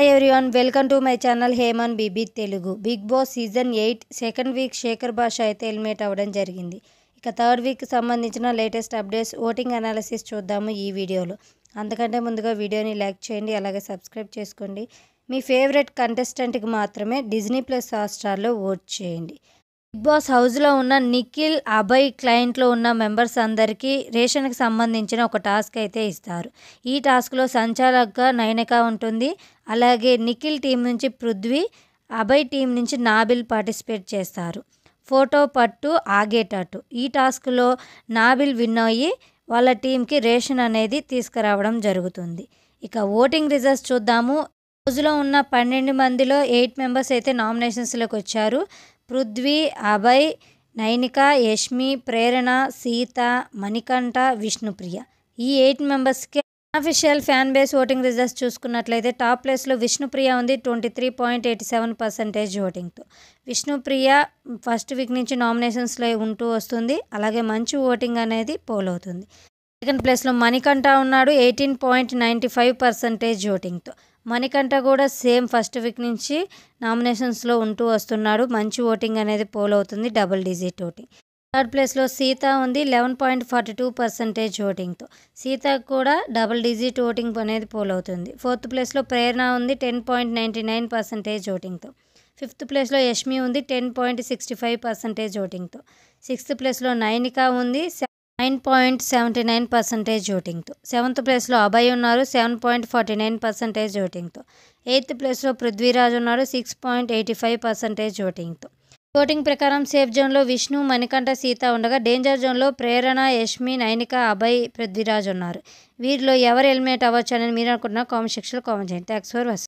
hi everyone welcome to my channel హేమన్ BB Telugu Bigg Boss season eight second week Shekhar Basha అయితే eliminate అవ్వడం జరిగింది ఇక థర్డ్ వీక్ సంబంధించిన లేటెస్ట్ అప్డేట్స్ ఓటింగ్ అనాలిసిస్ చూద్దాము ఈ వీడియోలో అందుకంటే ముందుగా వీడియోని లైక్ చేయండి అలాగే సబ్స్క్రైబ్ చేసుకోండి మీ ఫేవరెట్ కంటెస్టెంట్కి మాత్రమే డిజ్నీ ప్లస్ హాట్స్టార్లో ఓట్ చేయండి బిగ్ బాస్ హౌస్లో ఉన్న నిఖిల్ అభయ్ క్లయింట్లో ఉన్న మెంబర్స్ అందరికీ రేషన్కి సంబంధించిన ఒక టాస్క్ అయితే ఇస్తారు ఈ టాస్క్లో సంచాలకుగా నయనక ఉంటుంది అలాగే నిఖిల్ టీం నుంచి పృథ్వీ అభయ్ టీం నుంచి నాబిల్ పార్టిసిపేట్ చేస్తారు ఫోటో పట్టు ఆగేటట్టు ఈ టాస్క్లో నాబిల్ విన్ అయ్యి వాళ్ళ టీంకి రేషన్ అనేది తీసుకురావడం జరుగుతుంది ఇక ఓటింగ్ రిజల్ట్స్ చూద్దాము హౌజ్లో ఉన్న పన్నెండు మందిలో ఎయిట్ మెంబర్స్ అయితే నామినేషన్స్లోకి వచ్చారు పృథ్వీ అభయ్ నైనిక యష్మి ప్రేరణ సీత మణికంఠ విష్ణుప్రియ ఈ ఎయిట్ మెంబర్స్కే official fan base voting results చూసుకున్నట్లయితే టాప్ ప్లేస్లో విష్ణుప్రియ ఉంది twenty three point eighty seven percentage ఓటింగ్తో విష్ణుప్రియ ఫస్ట్ వీక్ నుంచి నామినేషన్స్లో ఉంటూ వస్తుంది అలాగే మంచి ఓటింగ్ అనేది పోల్ అవుతుంది సెకండ్ ప్లేస్లో మణికంఠ ఉన్నాడు eighteen point ninety five percentage ఓటింగ్తో మణికంఠ కూడా సేమ్ ఫస్ట్ వీక్ నుంచి నామినేషన్స్లో ఉంటూ వస్తున్నాడు మంచి ఓటింగ్ అనేది పోల్ అవుతుంది డబుల్ డిజిట్ ఓటింగ్ థర్డ్ ప్లేస్లో సీత ఉంది eleven point forty two percentage ఓటింగ్తో సీత కూడా డబుల్ డిజిట్ ఓటింగ్ అనేది పోల్ అవుతుంది ఫోర్త్ ప్లేస్లో ప్రేరణ ఉంది ten point ninety nine percentage ఓటింగ్తో ఫిఫ్త్ ప్లేస్లో యష్మి ఉంది ten point sixty five percentage ఓటింగ్తో సిక్స్త్ ప్లేస్లో నైనికా ఉంది nine point seventy nine percentage ఓటింగ్తో సెవెంత్ ప్లేస్లో అభయ్ ఉన్నారు seven point forty nine percentage ఓటింగ్తో ఎయిత్ ప్లేస్లో పృథ్వీరాజ్ ఉన్నారు six point eighty five percentage ఓటింగ్తో ఓటింగ్ ప్రకారం సేఫ్ జోన్లో విష్ణు మణికంఠ సీత ఉండగా డేంజర్ జోన్లో ప్రేరణ యష్మి నైనిక అభయ్ పృథ్వీరాజ్ ఉన్నారు వీరిలో ఎవరు హెల్మెట్ అవ్వచ్చు అని మీరు అనుకుంటున్నా కామెంట్ సెక్షన్లో కామెంట్ చేయండి థ్యాంక్స్ ఫర్ వాచింగ్